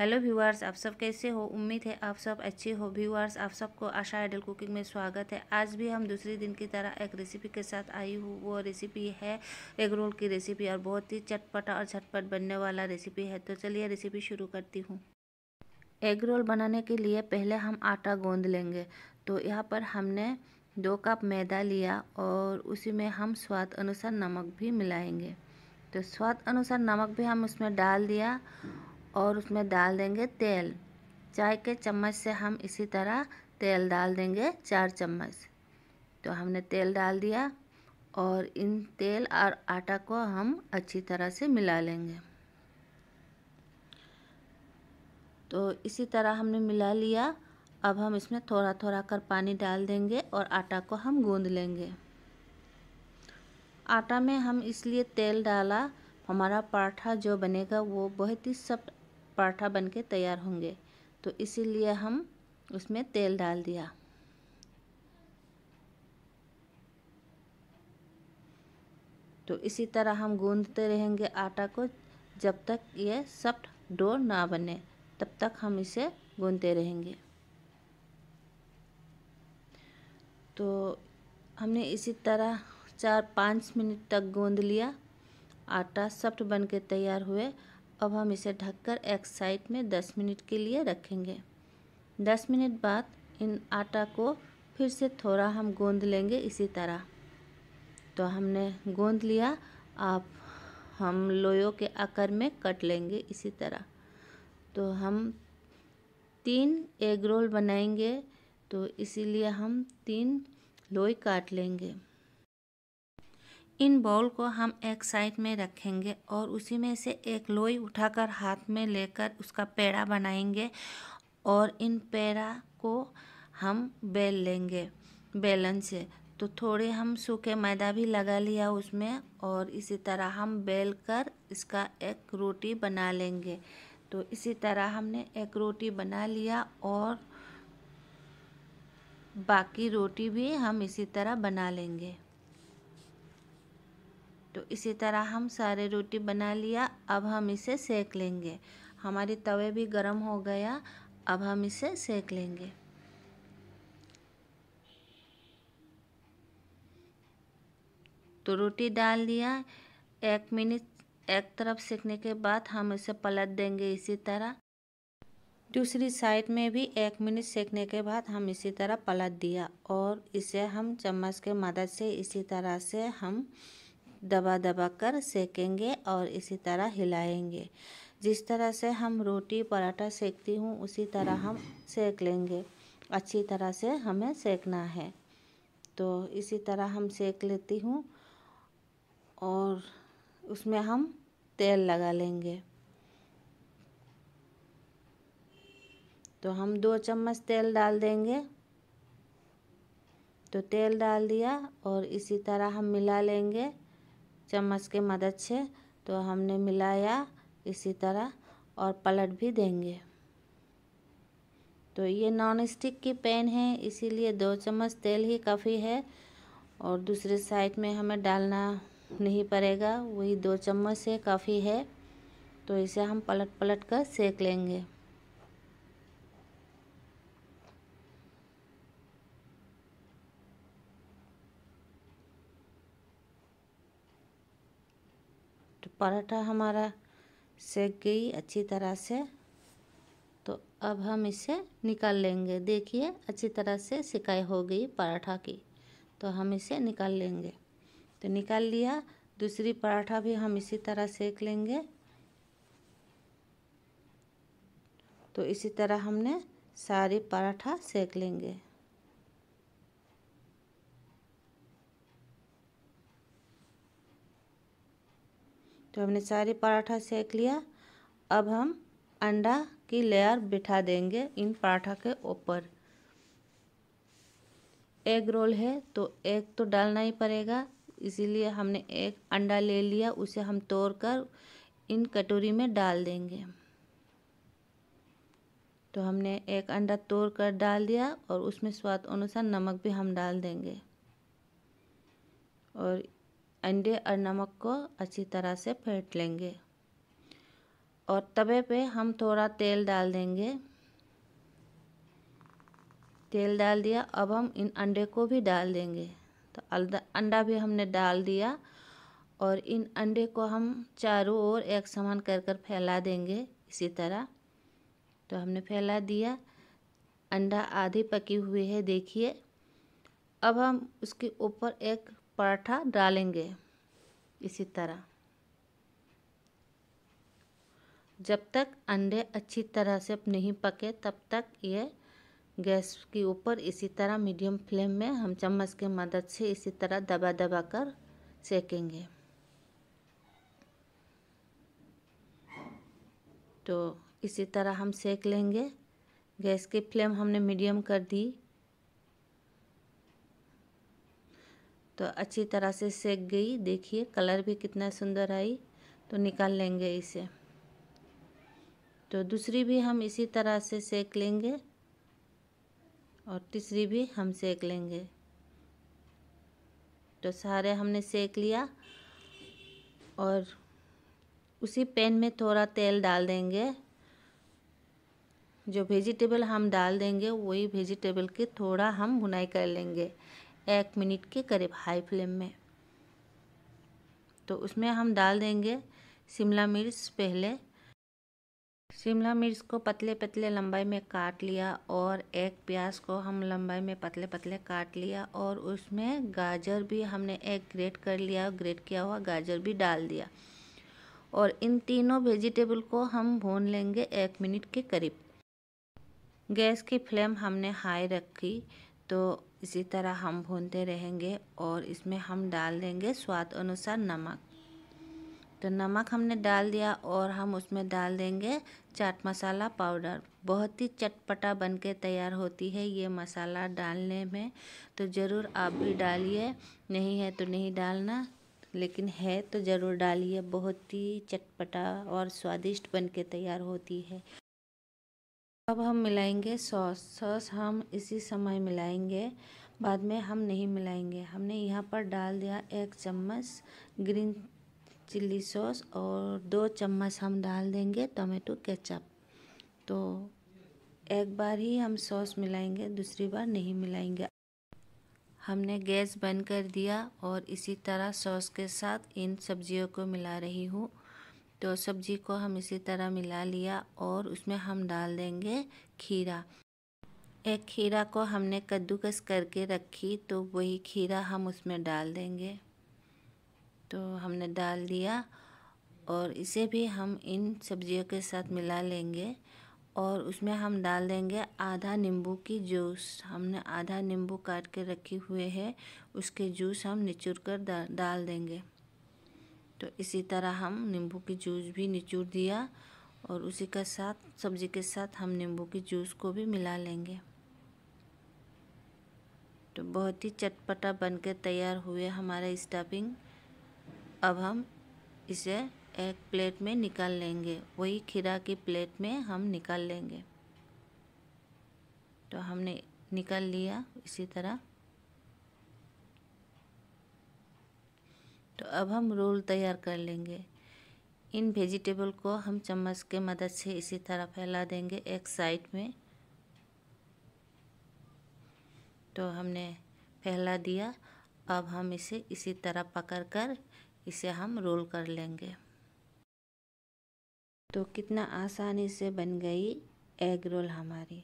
hello viewers आप सब कैसे हो उम्मीद है आप सब अच्छे हो व्यूअर्स आप सबको आशा आइडल कुकिंग में स्वागत है आज भी हम दूसरे दिन की तरह एक रेसिपी के साथ आई हूँ वो रेसिपी है एग रोल की रेसिपी और बहुत ही चटपटा और झटपट बनने वाला रेसिपी है तो चलिए रेसिपी शुरू करती हूँ एग रोल बनाने के लिए पहले हम आटा गोंद लेंगे तो यहाँ पर हमने दो कप मैदा लिया और उसी में हम स्वाद अनुसार नमक भी मिलाएंगे तो स्वाद अनुसार नमक भी हम उसमें डाल दिया और उसमें डाल देंगे तेल चाय के चम्मच से हम इसी तरह तेल डाल देंगे चार चम्मच तो हमने तेल डाल दिया और इन तेल और आटा को हम अच्छी तरह से मिला लेंगे तो इसी तरह हमने मिला लिया अब हम इसमें थोड़ा थोड़ा कर पानी डाल देंगे और आटा को हम गूंद लेंगे आटा में हम इसलिए तेल डाला हमारा पराठा जो बनेगा वो बहुत ही सख्त पराठा बन के तैयार होंगे तो इसीलिए हम उसमें तेल डाल दिया तो इसी तरह हम गूंदते रहेंगे आटा को जब तक ये सफ्ट डो ना बने तब तक हम इसे गूंदते रहेंगे तो हमने इसी तरह चार पाँच मिनट तक गूंद लिया आटा सफ्ट बन के तैयार हुए अब हम इसे ढककर एक साइड में 10 मिनट के लिए रखेंगे 10 मिनट बाद इन आटा को फिर से थोड़ा हम गोंद लेंगे इसी तरह तो हमने गोंद लिया आप हम लोयो के आकार में कट लेंगे इसी तरह तो हम तीन एग रोल बनाएंगे तो इसीलिए हम तीन लोई काट लेंगे इन बाउल को हम एक साइड में रखेंगे और उसी में से एक लोई उठाकर हाथ में लेकर उसका पेड़ा बनाएंगे और इन पेड़ा को हम बेल लेंगे बेलन से तो थोड़े हम सूखे मैदा भी लगा लिया उसमें और इसी तरह हम बेल कर इसका एक रोटी बना लेंगे तो इसी तरह हमने एक रोटी बना लिया और बाकी रोटी भी हम इसी तरह बना लेंगे तो इसी तरह हम सारे रोटी बना लिया अब हम इसे सेक लेंगे हमारी तवे भी गर्म हो गया अब हम इसे सेक लेंगे तो रोटी डाल दिया एक मिनट एक तरफ सेकने के बाद हम इसे पलट देंगे इसी तरह दूसरी साइड में भी एक मिनट सेकने के बाद हम इसी तरह पलट दिया और इसे हम चम्मच के मदद से इसी तरह से हम दबा दबा कर सेकेंगे और इसी तरह हिलाएंगे जिस तरह से हम रोटी पराठा सेकती हूँ उसी तरह हम सेक लेंगे अच्छी तरह से हमें सेकना है तो इसी तरह हम सेक लेती हूँ और उसमें हम तेल लगा लेंगे तो हम दो चम्मच तेल डाल देंगे तो तेल डाल दिया और इसी तरह हम मिला लेंगे चम्मच के मदद से तो हमने मिलाया इसी तरह और पलट भी देंगे तो ये नॉन स्टिक की पैन है इसीलिए दो चम्मच तेल ही काफ़ी है और दूसरे साइड में हमें डालना नहीं पड़ेगा वही दो चम्मच से काफ़ी है तो इसे हम पलट पलट कर सेक लेंगे पराठा हमारा सेक गई अच्छी तरह से तो अब हम इसे निकाल लेंगे देखिए अच्छी तरह से सिकाई हो गई पराठा की तो हम इसे निकाल लेंगे तो निकाल लिया दूसरी पराठा भी हम इसी तरह सेक लेंगे तो इसी तरह हमने सारी पराठा सेक लेंगे तो हमने सारे पराठा सेक लिया अब हम अंडा की लेयर बिठा देंगे इन पराठा के ऊपर एग रोल है तो एग तो डालना ही पड़ेगा इसीलिए हमने एक अंडा ले लिया उसे हम तोड़कर इन कटोरी में डाल देंगे तो हमने एक अंडा तोड़ कर डाल दिया और उसमें स्वाद अनुसार नमक भी हम डाल देंगे और अंडे और नमक को अच्छी तरह से फेंट लेंगे और तवे पे हम थोड़ा तेल डाल देंगे तेल डाल दिया अब हम इन अंडे को भी डाल देंगे तो अंडा भी हमने डाल दिया और इन अंडे को हम चारों ओर एक समान कर कर फैला देंगे इसी तरह तो हमने फैला दिया अंडा आधी पकी हुई है देखिए अब हम उसके ऊपर एक पराठा डालेंगे इसी तरह जब तक अंडे अच्छी तरह से नहीं पके तब तक ये गैस के ऊपर इसी तरह मीडियम फ्लेम में हम चम्मच की मदद से इसी तरह दबा दबा कर सेकेंगे तो इसी तरह हम सेक लेंगे गैस की फ्लेम हमने मीडियम कर दी तो अच्छी तरह से सेक गई देखिए कलर भी कितना सुंदर आई तो निकाल लेंगे इसे तो दूसरी भी हम इसी तरह से सेक लेंगे और तीसरी भी हम सेक लेंगे तो सारे हमने सेक लिया और उसी पैन में थोड़ा तेल डाल देंगे जो वेजिटेबल हम डाल देंगे वही वेजिटेबल की थोड़ा हम भुनाई कर लेंगे एक मिनट के करीब हाई फ्लेम में तो उसमें हम डाल देंगे शिमला मिर्च पहले शिमला मिर्च को पतले पतले लंबाई में काट लिया और एक प्याज को हम लंबाई में पतले पतले काट लिया और उसमें गाजर भी हमने एक ग्रेट कर लिया ग्रेट किया हुआ गाजर भी डाल दिया और इन तीनों वेजिटेबल को हम भून लेंगे एक मिनट के करीब गैस की फ्लेम हमने हाई रखी तो इसी तरह हम भूनते रहेंगे और इसमें हम डाल देंगे स्वाद अनुसार नमक तो नमक हमने डाल दिया और हम उसमें डाल देंगे चाट मसाला पाउडर बहुत ही चटपटा बनके तैयार होती है ये मसाला डालने में तो ज़रूर आप भी डालिए नहीं है तो नहीं डालना लेकिन है तो ज़रूर डालिए बहुत ही चटपटा और स्वादिष्ट बन के तैयार होती है अब हम मिलाएंगे सॉस सॉस हम इसी समय मिलाएंगे बाद में हम नहीं मिलाएंगे हमने यहाँ पर डाल दिया एक चम्मच ग्रीन चिल्ली सॉस और दो चम्मच हम डाल देंगे टमाटो केचप तो एक बार ही हम सॉस मिलाएंगे दूसरी बार नहीं मिलाएंगे हमने गैस बंद कर दिया और इसी तरह सॉस के साथ इन सब्जियों को मिला रही हूँ तो सब्जी को हम इसी तरह मिला लिया और उसमें हम डाल देंगे खीरा एक खीरा को हमने कद्दूकस करके रखी तो वही खीरा हम उसमें डाल देंगे तो हमने डाल दिया और इसे भी हम इन सब्जियों के साथ मिला लेंगे और उसमें हम डाल देंगे आधा नींबू की जूस हमने आधा नींबू काट के रखे हुए है उसके जूस हम निचुर कर डाल देंगे तो इसी तरह हम नींबू की जूस भी निचोड़ दिया और उसी के साथ सब्जी के साथ हम नींबू की जूस को भी मिला लेंगे तो बहुत ही चटपटा बनकर तैयार हुए हमारा स्टफिंग अब हम इसे एक प्लेट में निकाल लेंगे वही खीरा की प्लेट में हम निकाल लेंगे तो हमने निकाल लिया इसी तरह तो अब हम रोल तैयार कर लेंगे इन वेजिटेबल को हम चम्मच के मदद से इसी तरह फैला देंगे एक साइड में तो हमने फैला दिया अब हम इसे इसी तरह पकड़ कर इसे हम रोल कर लेंगे तो कितना आसानी से बन गई एग रोल हमारी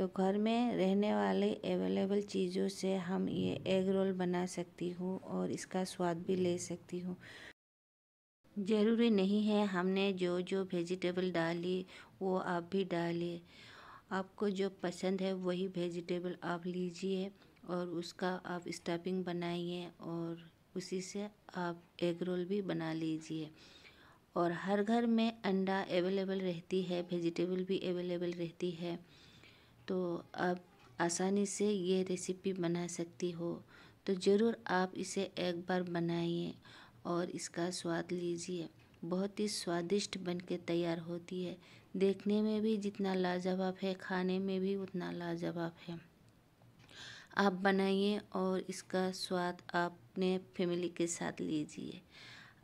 तो घर में रहने वाले अवेलेबल चीज़ों से हम ये एग रोल बना सकती हूँ और इसका स्वाद भी ले सकती हूँ ज़रूरी नहीं है हमने जो जो वेजिटेबल डाली वो आप भी डालिए आपको जो पसंद है वही वेजिटेबल आप लीजिए और उसका आप स्टफिंग बनाइए और उसी से आप एग रोल भी बना लीजिए और हर घर में अंडा अवेलेबल रहती है वेजिटेबल भी अवेलेबल रहती है तो आप आसानी से ये रेसिपी बना सकती हो तो ज़रूर आप इसे एक बार बनाइए और इसका स्वाद लीजिए बहुत ही स्वादिष्ट बनके तैयार होती है देखने में भी जितना लाजवाब है खाने में भी उतना लाजवाब है आप बनाइए और इसका स्वाद आपने अपने फैमिली के साथ लीजिए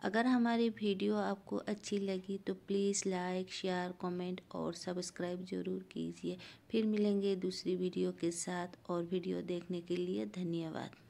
अगर हमारी वीडियो आपको अच्छी लगी तो प्लीज़ लाइक शेयर कमेंट और सब्सक्राइब ज़रूर कीजिए फिर मिलेंगे दूसरी वीडियो के साथ और वीडियो देखने के लिए धन्यवाद